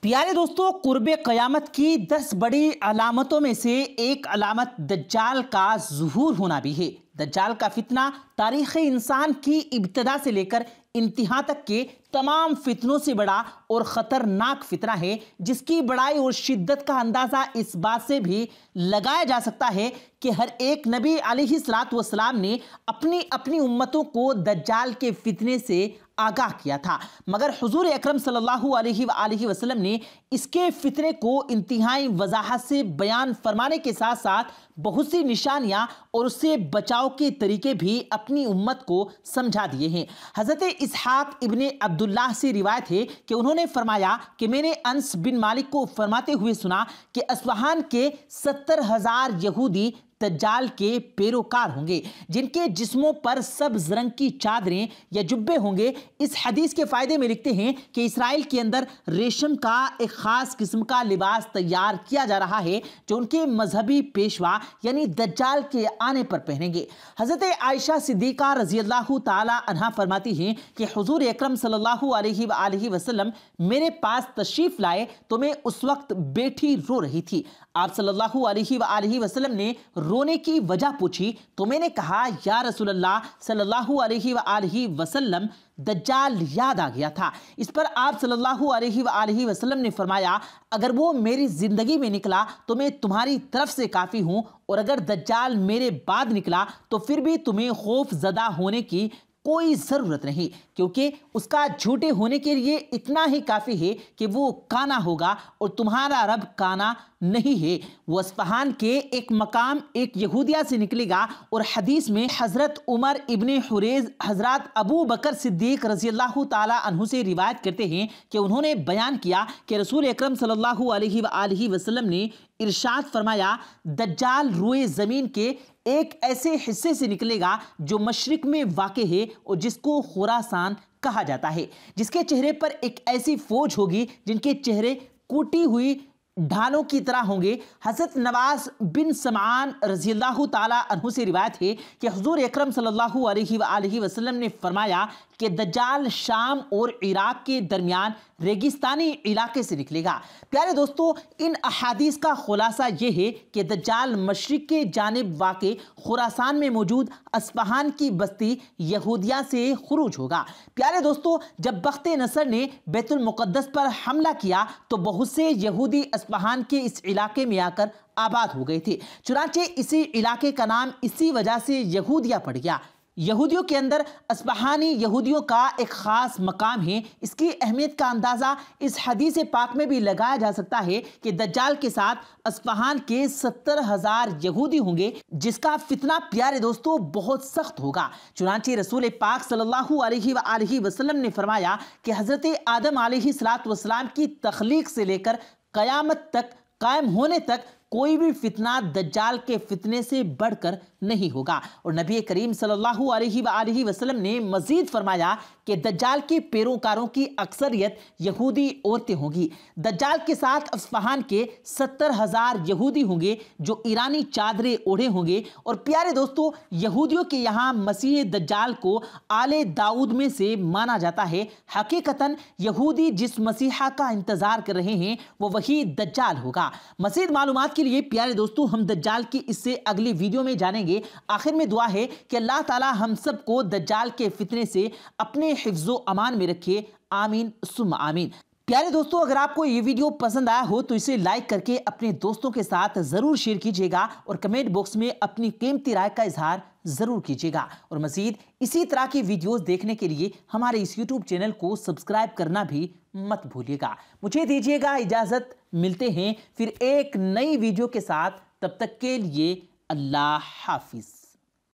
प्यारे दोस्तों कुर्ब क़यामत की दस बड़ी अलामतों में से एक अलामत दज्जाल का जहूर होना भी है दज्जाल का फितना तारीख़ इंसान की इब्तदा से लेकर इंतहा तक के तमाम फितनों से बड़ा और ख़तरनाक फितना है जिसकी बड़ाई और शिद्दत का अंदाज़ा इस बात से भी लगाया जा सकता है कि हर एक नबी सलात वसलाम ने अपनी अपनी उम्मतों को दज्जाल के फितने से आगाह किया था मगर हजूर अक्रम सल्लल्लाहु ने इसके फितरे को इंतहाई वजाहत से बयान फरमाने के साथ साथ बहुत सी निशानियाँ और उससे बचाव के तरीके भी अपनी उम्मत को समझा दिए हैं हज़रत इसहाक इबन अब्दुल्लाह से रिवायत है कि उन्होंने फरमाया कि मैंने अंस बिन मालिक को फरमाते हुए सुना कि असवाहान के सत्तर हज़ार यहूदी दज्जाल के पैरोकार होंगे जिनके जिस्मों पर सब रंग की चादरें या जुब्बे होंगे इस हदीस के फ़ायदे में लिखते हैं कि इसराइल के अंदर रेशम का एक ख़ास किस्म का लिबास तैयार किया जा रहा है जो उनके मजहबी पेशवा यानी दज्जाल के आने पर पहनेंगे हज़रत आयशा सिद्दीक़ा रजी अल्लाह तहा फरमाती हैं कि हजूर अक्रम सल्ह वसलम मेरे पास तशरीफ़ लाए तो मैं उस वक्त बेटी रो रही थी आप सल्लल्लाहु अलैहि वसल्लम ने रोने की वजह पूछी तो मैंने कहा या रसूल अल्लाह सल्लल्लाहु अलैहि वसल्लम दज्जाल याद आ गया था इस पर आप सल्लल्लाहु अलैहि वसल्लम ने फरमाया अगर वो मेरी ज़िंदगी में निकला तो मैं तुम्हारी तरफ से काफ़ी हूँ और अगर दज्जाल मेरे बाद निकला तो फिर भी तुम्हें खौफ ज़दा होने की कोई ज़रूरत नहीं क्योंकि उसका झूठे होने के लिए इतना ही काफ़ी है कि वो काना होगा और तुम्हारा रब काना नहीं है वस्फहान के एक मकाम एक यहूदिया से निकलेगा और हदीस में हज़रत उमर इबन हुरेज हज़रत अबू बकर सिद्दीक रजी अल्लाह तहु से रिवायत करते हैं कि उन्होंने बयान किया कि रसूल अक्रम सल्ला वसलम ने इरशाद फरमाया दज्जाल रुए ज़मीन के एक ऐसे हिस्से से निकलेगा जो मशरक में वाक़ है और जिसको खुरासान कहा जाता है जिसके चेहरे पर एक ऐसी फ़ौज होगी जिनके चेहरे कूटी हुई ढालों की तरह होंगे हज़रत नवाज बिन समान रजी तु से रिवायत है कि हजूर अक्रम वसल्लम ने फरमाया कि दज्जाल शाम और इराक के दरमियान रेगिस्तानी इलाके से निकलेगा प्यारे दोस्तों इन अहादीस का खुलासा यह है कि दज्जाल मशरक़ के जानब वाक़ खुरासान में मौजूद असपहान की बस्ती यहूदिया से खरूज होगा प्यारे दोस्तों जब बख्त नसर ने बैतुलमक़दस पर हमला किया तो बहुत से यहूदी अस्पहान के इस इलाके में आकर आबाद हो गए थे चुनाचे इसी इलाके का नाम इसी वजह से यहूदिया पड़ गया यहूदियों के अंदर असबहानी यहूदियों का एक ख़ास मकाम है इसकी अहमियत का अंदाज़ा इस हदीस पाक में भी लगाया जा सकता है कि दज्जाल के साथ असबहान के सत्तर हज़ार यहूदी होंगे जिसका फितना प्यारे दोस्तों बहुत सख्त होगा चुनाची रसूल पाक सल्लल्लाहु अलैहि वसल्लम ने फरमाया कि हज़रत आदम सलात वसलाम की तख्लीक से लेकर कयामत तक कायम होने तक कोई भी फितना दज्जाल के फितने से बढ़कर नहीं होगा और नबी करीम सल्लल्लाहु अलैहि वसल्लम ने मजीद फरमाया कि दज्जाल के पैरोकारों की अक्सरियत यहूदी औरतें होंगी दज्जाल के साथ अफसफहान के सत्तर हज़ार यहूदी होंगे जो ईरानी चादरें ओढ़े होंगे और प्यारे दोस्तों यहूदियों के यहाँ मसीह दज्जाल को आले दाऊद में से माना जाता है हकीकता यहूदी जिस मसीहा का इंतज़ार कर रहे हैं वो वही दज्जाल होगा मसीद मालूम के लिए प्यारे दोस्तों हम दज्जाल की इससे अगली वीडियो में जानेंगे आखिर में दुआ है कि अल्लाह ताला हम सबको दज्जाल के फितने से अपने अपने हिफ्जो अमान में रखिए आमीन सुम आमीन प्यारे दोस्तों अगर आपको ये वीडियो पसंद आया हो तो इसे लाइक करके अपने दोस्तों के साथ ज़रूर शेयर कीजिएगा और कमेंट बॉक्स में अपनी कीमती राय का इजहार ज़रूर कीजिएगा और मज़ीद इसी तरह की वीडियोस देखने के लिए हमारे इस यूट्यूब चैनल को सब्सक्राइब करना भी मत भूलिएगा मुझे दीजिएगा इजाज़त मिलते हैं फिर एक नई वीडियो के साथ तब तक के लिए अल्लाह हाफिज़